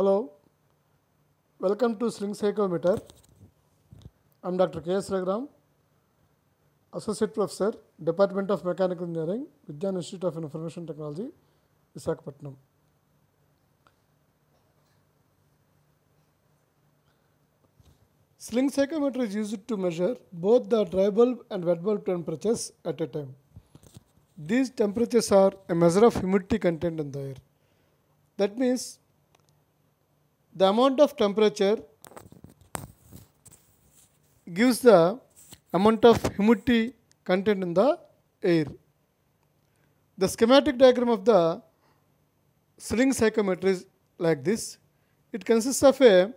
Hello, welcome to Sling Psychometer. I am Dr. K. S. Ragram, Associate Professor, Department of Mechanical Engineering, Vidyan Institute of Information Technology, Visakhapatnam. Sling psychometer is used to measure both the dry bulb and wet bulb temperatures at a time. These temperatures are a measure of humidity content in the air. That means the amount of temperature gives the amount of humidity content in the air. The schematic diagram of the sling psychometer is like this. It consists of a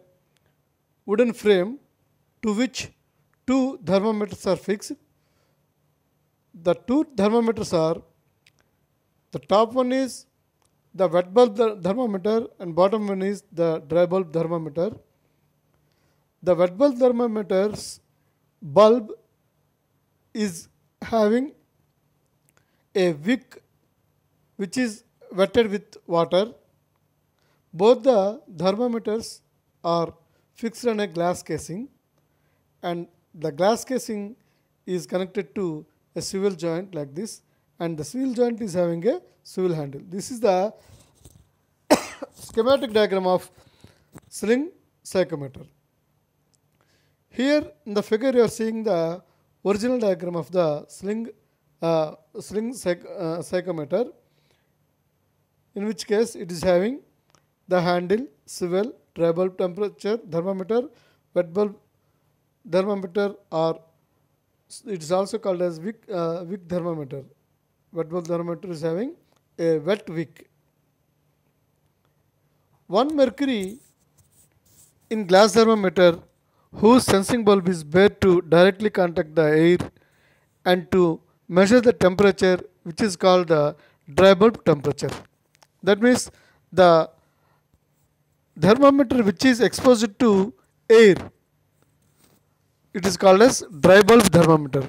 wooden frame to which two thermometers are fixed. The two thermometers are the top one is the wet bulb thermometer and bottom one is the dry bulb thermometer. The wet bulb thermometer's bulb is having a wick which is wetted with water. Both the thermometers are fixed on a glass casing and the glass casing is connected to a swivel joint like this and the swivel joint is having a swivel handle. This is the schematic diagram of sling psychometer. Here in the figure you are seeing the original diagram of the sling, uh, sling psych, uh, psychometer in which case it is having the handle, swivel, dry bulb temperature, thermometer, wet bulb thermometer or it is also called as wick, uh, wick thermometer wet bulb thermometer is having a wet wick. 1 mercury in glass thermometer whose sensing bulb is bare to directly contact the air and to measure the temperature which is called the dry bulb temperature. That means the thermometer which is exposed to air it is called as dry bulb thermometer.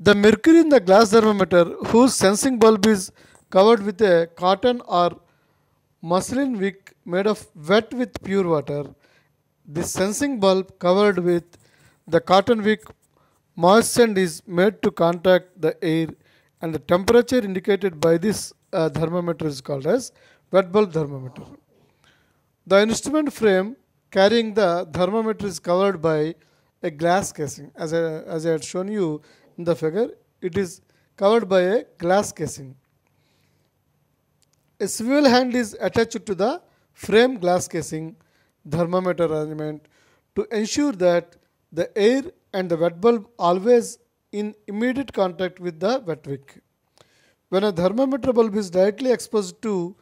The mercury in the glass thermometer, whose sensing bulb is covered with a cotton or muslin wick made of wet with pure water, this sensing bulb covered with the cotton wick moistened is made to contact the air and the temperature indicated by this uh, thermometer is called as wet bulb thermometer. The instrument frame carrying the thermometer is covered by a glass casing as I, as I had shown you in the figure, it is covered by a glass casing. A swivel hand is attached to the frame glass casing thermometer arrangement to ensure that the air and the wet bulb always in immediate contact with the wet wick. When a thermometer bulb is directly exposed to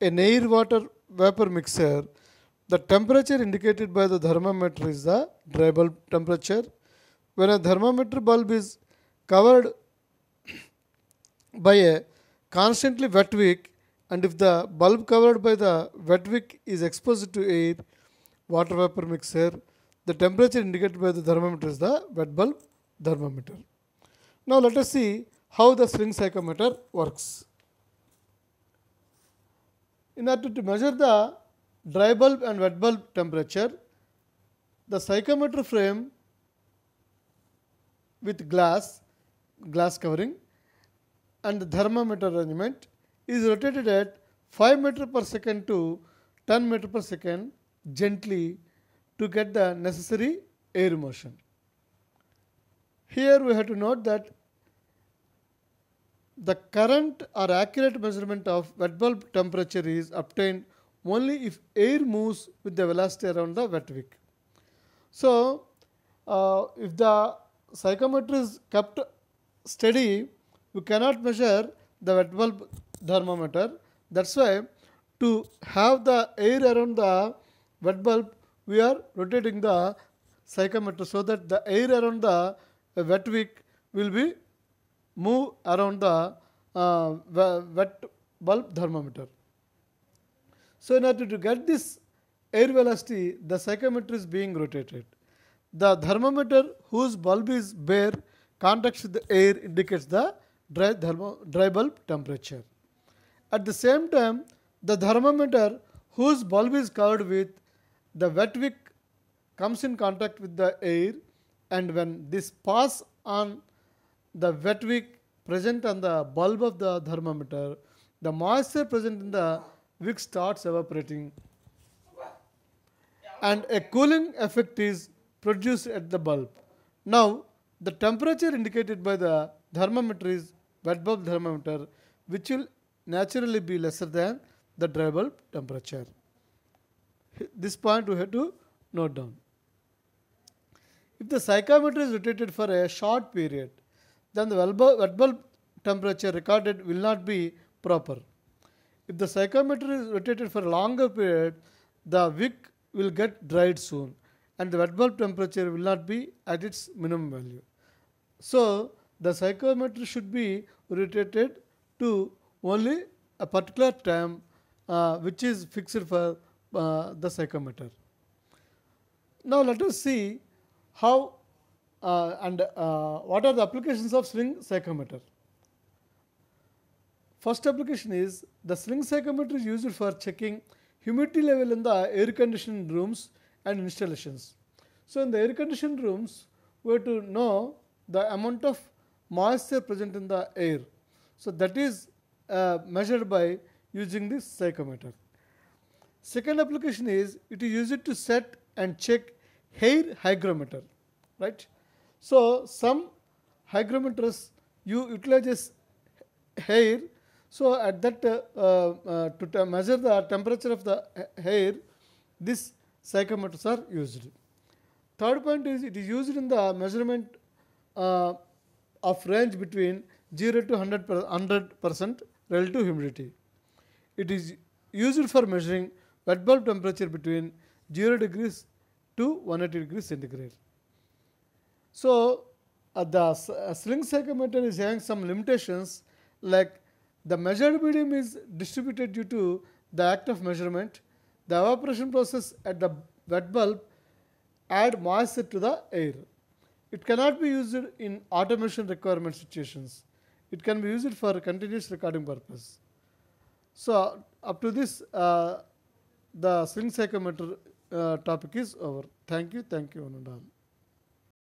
an air water vapor mixer, the temperature indicated by the thermometer is the dry bulb temperature. When a thermometer bulb is covered by a constantly wet wick and if the bulb covered by the wet wick is exposed to air, water vapor mixture, the temperature indicated by the thermometer is the wet bulb thermometer. Now let us see how the sling psychometer works. In order to measure the dry bulb and wet bulb temperature, the psychometer frame with glass glass covering and the thermometer arrangement is rotated at 5 meter per second to 10 meter per second gently to get the necessary air motion. Here we have to note that the current or accurate measurement of wet bulb temperature is obtained only if air moves with the velocity around the wet wick. So, uh, if the psychometer is kept steady, we cannot measure the wet bulb thermometer. That's why to have the air around the wet bulb, we are rotating the psychometer so that the air around the wet wick will be move around the uh, wet bulb thermometer. So in order to get this air velocity, the psychometer is being rotated. The thermometer whose bulb is bare contacts with the air indicates the dry, thermo, dry bulb temperature. At the same time, the thermometer whose bulb is covered with the wet wick comes in contact with the air and when this pass on the wet wick present on the bulb of the thermometer, the moisture present in the wick starts evaporating and a cooling effect is produced at the bulb. Now, the temperature indicated by the thermometer is wet bulb thermometer which will naturally be lesser than the dry bulb temperature. This point we have to note down. If the psychometer is rotated for a short period, then the wet bulb temperature recorded will not be proper. If the psychometer is rotated for a longer period, the wick will get dried soon and the wet bulb temperature will not be at its minimum value. So, the psychometry should be rotated to only a particular term uh, which is fixed for uh, the psychometer. Now, let us see how uh, and uh, what are the applications of sling psychometer. First application is the sling psychometer is used for checking humidity level in the air conditioned rooms and installations. So, in the air conditioned rooms, we have to know the amount of moisture present in the air. So, that is uh, measured by using this psychometer. Second application is it is used to set and check hair hygrometer, right. So, some hygrometers you utilizes hair. So, at that uh, uh, to measure the temperature of the hair, this psychometers are used. Third point is it is used in the measurement uh, of range between 0 to 100 percent relative humidity. It is used for measuring wet bulb temperature between 0 degrees to 180 degrees centigrade. So, uh, the uh, sling psychometer is having some limitations like the measured medium is distributed due to the act of measurement, the evaporation process at the wet bulb add moisture to the air. It cannot be used in automation requirement situations. It can be used for continuous recording purpose. So up to this, uh, the sling psychometer uh, topic is over. Thank you, thank you one and all.